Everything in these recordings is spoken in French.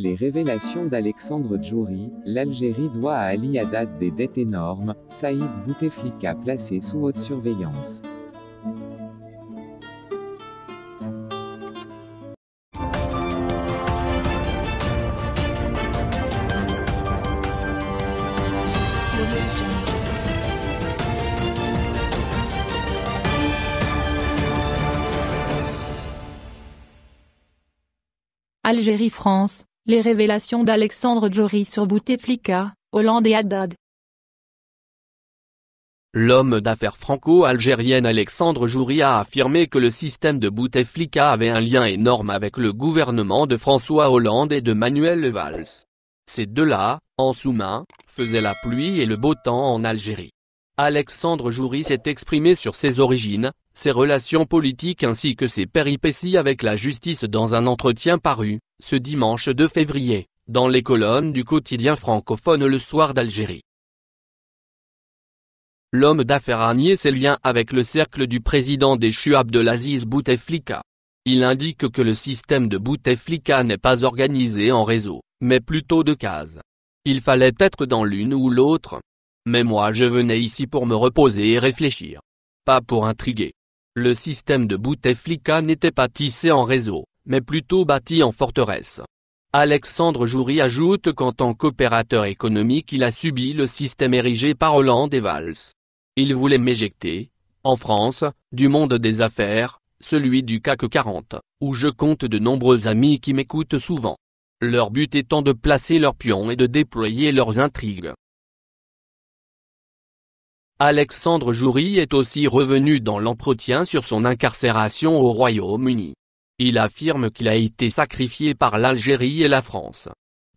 Les révélations d'Alexandre Djouri, l'Algérie doit à Ali Haddad des dettes énormes, Saïd Bouteflika placé sous haute surveillance. Algérie-France les révélations d'Alexandre Jory sur Bouteflika, Hollande et Haddad. L'homme d'affaires franco-algérienne Alexandre Joury a affirmé que le système de Bouteflika avait un lien énorme avec le gouvernement de François Hollande et de Manuel Valls. Ces deux-là, en sous-main, faisaient la pluie et le beau temps en Algérie. Alexandre Joury s'est exprimé sur ses origines, ses relations politiques ainsi que ses péripéties avec la justice dans un entretien paru, ce dimanche 2 février, dans les colonnes du quotidien francophone Le Soir d'Algérie. L'homme d'affaires a ses liens avec le cercle du président des de l'Aziz Bouteflika. Il indique que le système de Bouteflika n'est pas organisé en réseau, mais plutôt de cases. Il fallait être dans l'une ou l'autre. Mais moi je venais ici pour me reposer et réfléchir. Pas pour intriguer. Le système de Bouteflika n'était pas tissé en réseau, mais plutôt bâti en forteresse. Alexandre Joury ajoute qu'en tant qu'opérateur économique il a subi le système érigé par Hollande et Valls. Il voulait m'éjecter, en France, du monde des affaires, celui du CAC 40, où je compte de nombreux amis qui m'écoutent souvent. Leur but étant de placer leurs pions et de déployer leurs intrigues. Alexandre Joury est aussi revenu dans l'entretien sur son incarcération au Royaume-Uni. Il affirme qu'il a été sacrifié par l'Algérie et la France.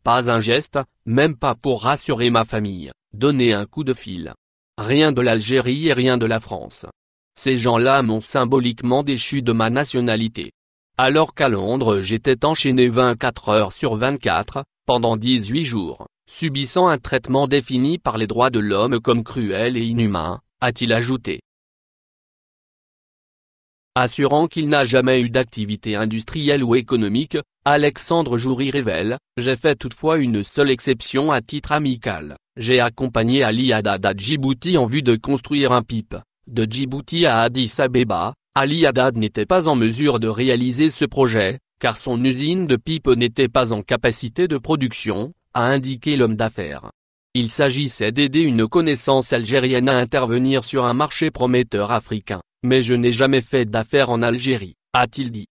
Pas un geste, même pas pour rassurer ma famille, donner un coup de fil. Rien de l'Algérie et rien de la France. Ces gens-là m'ont symboliquement déchu de ma nationalité. Alors qu'à Londres j'étais enchaîné 24 heures sur 24, pendant 18 jours, subissant un traitement défini par les droits de l'homme comme cruel et inhumain, a-t-il ajouté. Assurant qu'il n'a jamais eu d'activité industrielle ou économique, Alexandre Joury révèle, j'ai fait toutefois une seule exception à titre amical, j'ai accompagné Ali Haddad à Djibouti en vue de construire un pipe. De Djibouti à Addis Abeba, Ali Haddad n'était pas en mesure de réaliser ce projet, car son usine de pipe n'était pas en capacité de production, a indiqué l'homme d'affaires. Il s'agissait d'aider une connaissance algérienne à intervenir sur un marché prometteur africain. Mais je n'ai jamais fait d'affaires en Algérie, a-t-il dit.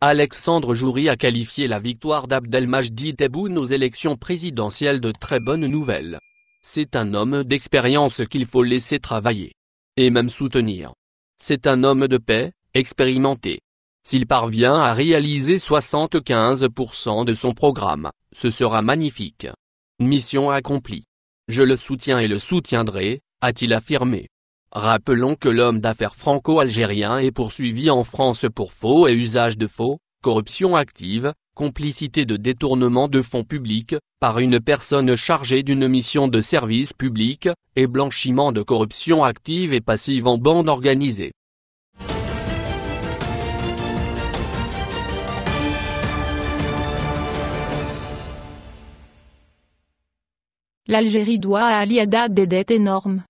Alexandre Joury a qualifié la victoire d'Abdelmajdi Tebboune aux élections présidentielles de très bonne nouvelle. C'est un homme d'expérience qu'il faut laisser travailler. Et même soutenir. C'est un homme de paix, expérimenté. S'il parvient à réaliser 75% de son programme, ce sera magnifique. Mission accomplie. Je le soutiens et le soutiendrai, a-t-il affirmé. Rappelons que l'homme d'affaires franco-algérien est poursuivi en France pour faux et usage de faux, corruption active, complicité de détournement de fonds publics, par une personne chargée d'une mission de service public, et blanchiment de corruption active et passive en bande organisée. L'Algérie doit à Ali des dettes énormes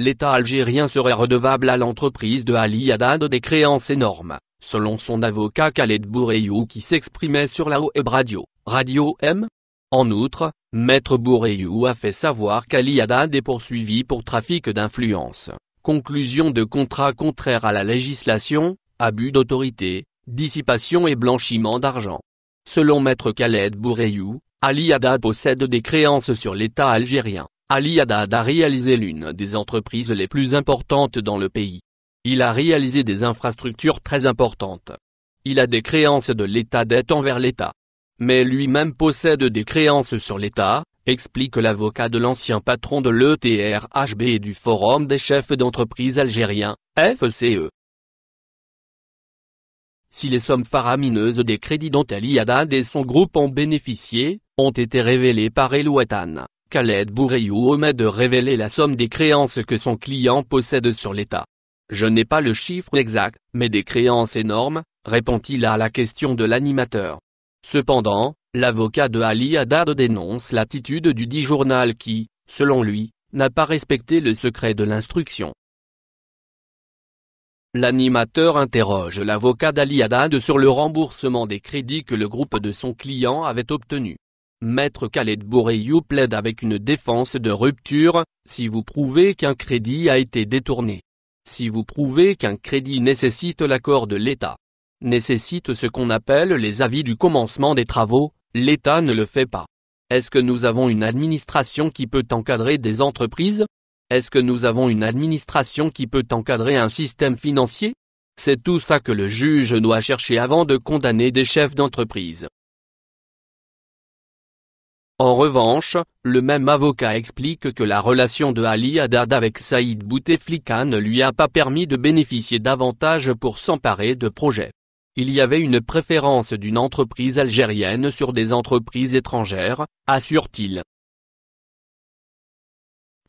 l'État algérien serait redevable à l'entreprise de Ali Haddad des créances énormes, selon son avocat Khaled Bourreyou qui s'exprimait sur la web radio, Radio M. En outre, Maître Bourreyou a fait savoir qu'Ali Haddad est poursuivi pour trafic d'influence, conclusion de contrats contraire à la législation, abus d'autorité, dissipation et blanchiment d'argent. Selon Maître Khaled Bourreyou, Ali Haddad possède des créances sur l'État algérien, Ali Haddad a réalisé l'une des entreprises les plus importantes dans le pays. Il a réalisé des infrastructures très importantes. Il a des créances de l'État d'être envers l'État. Mais lui-même possède des créances sur l'État, explique l'avocat de l'ancien patron de l'ETRHB et du Forum des chefs d'entreprise algériens, FCE. Si les sommes faramineuses des crédits dont Ali Haddad et son groupe ont bénéficié, ont été révélées par El Elouatan, Khaled Boureyou omet de révéler la somme des créances que son client possède sur l'État. Je n'ai pas le chiffre exact, mais des créances énormes, répond-il à la question de l'animateur. Cependant, l'avocat de Ali Haddad dénonce l'attitude du dit journal qui, selon lui, n'a pas respecté le secret de l'instruction. L'animateur interroge l'avocat d'Ali Haddad sur le remboursement des crédits que le groupe de son client avait obtenus. Maître Khaled Bourreyou plaide avec une défense de rupture, si vous prouvez qu'un crédit a été détourné. Si vous prouvez qu'un crédit nécessite l'accord de l'État. Nécessite ce qu'on appelle les avis du commencement des travaux, l'État ne le fait pas. Est-ce que nous avons une administration qui peut encadrer des entreprises Est-ce que nous avons une administration qui peut encadrer un système financier C'est tout ça que le juge doit chercher avant de condamner des chefs d'entreprise. En revanche, le même avocat explique que la relation de Ali Haddad avec Saïd Bouteflika ne lui a pas permis de bénéficier davantage pour s'emparer de projets. Il y avait une préférence d'une entreprise algérienne sur des entreprises étrangères, assure-t-il.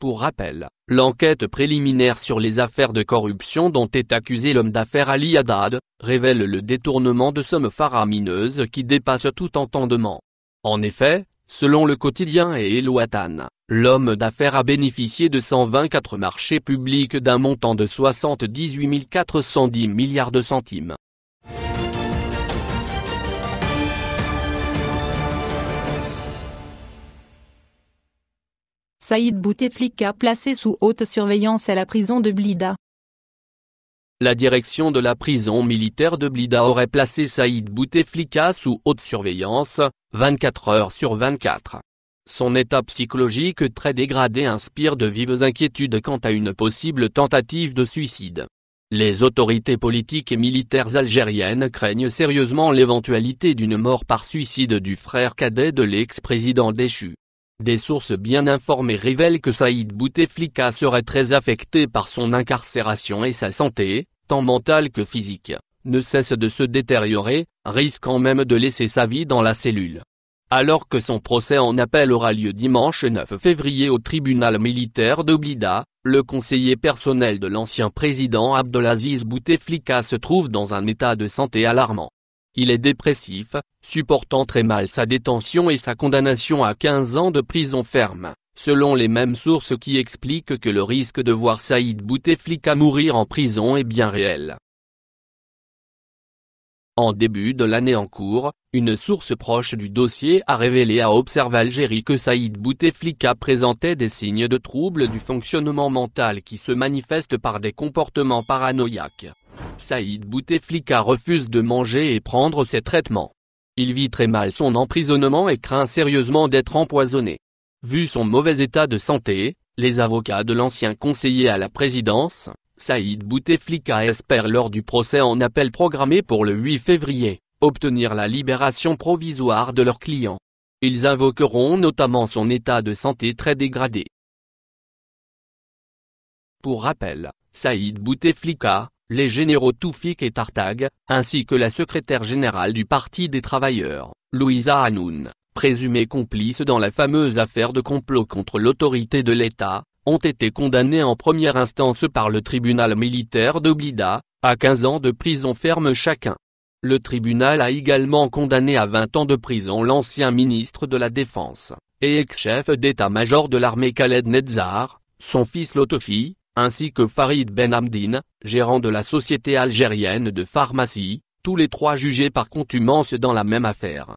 Pour rappel, l'enquête préliminaire sur les affaires de corruption dont est accusé l'homme d'affaires Ali Haddad, révèle le détournement de sommes faramineuses qui dépassent tout entendement. En effet, Selon le quotidien et Eloatan, l'homme d'affaires a bénéficié de 124 marchés publics d'un montant de 78 410 milliards de centimes. Saïd Bouteflika placé sous haute surveillance à la prison de Blida la direction de la prison militaire de Blida aurait placé Saïd Bouteflika sous haute surveillance, 24 heures sur 24. Son état psychologique très dégradé inspire de vives inquiétudes quant à une possible tentative de suicide. Les autorités politiques et militaires algériennes craignent sérieusement l'éventualité d'une mort par suicide du frère cadet de l'ex-président déchu. Des sources bien informées révèlent que Saïd Bouteflika serait très affecté par son incarcération et sa santé, Mental que physique, ne cesse de se détériorer, risquant même de laisser sa vie dans la cellule. Alors que son procès en appel aura lieu dimanche 9 février au tribunal militaire d'Oblida, le conseiller personnel de l'ancien président Abdelaziz Bouteflika se trouve dans un état de santé alarmant. Il est dépressif, supportant très mal sa détention et sa condamnation à 15 ans de prison ferme selon les mêmes sources qui expliquent que le risque de voir Saïd Bouteflika mourir en prison est bien réel. En début de l'année en cours, une source proche du dossier a révélé à Observe Algérie que Saïd Bouteflika présentait des signes de troubles du fonctionnement mental qui se manifestent par des comportements paranoïaques. Saïd Bouteflika refuse de manger et prendre ses traitements. Il vit très mal son emprisonnement et craint sérieusement d'être empoisonné. Vu son mauvais état de santé, les avocats de l'ancien conseiller à la présidence, Saïd Bouteflika espèrent lors du procès en appel programmé pour le 8 février, obtenir la libération provisoire de leur client. Ils invoqueront notamment son état de santé très dégradé. Pour rappel, Saïd Bouteflika, les généraux Toufik et Tartag, ainsi que la secrétaire générale du Parti des travailleurs, Louisa Hanoun, présumés complices dans la fameuse affaire de complot contre l'autorité de l'État, ont été condamnés en première instance par le tribunal militaire de à 15 ans de prison ferme chacun. Le tribunal a également condamné à 20 ans de prison l'ancien ministre de la Défense, et ex-chef d'état-major de l'armée Khaled Nezar, son fils Lotofi, ainsi que Farid Ben gérant de la société algérienne de pharmacie, tous les trois jugés par contumance dans la même affaire.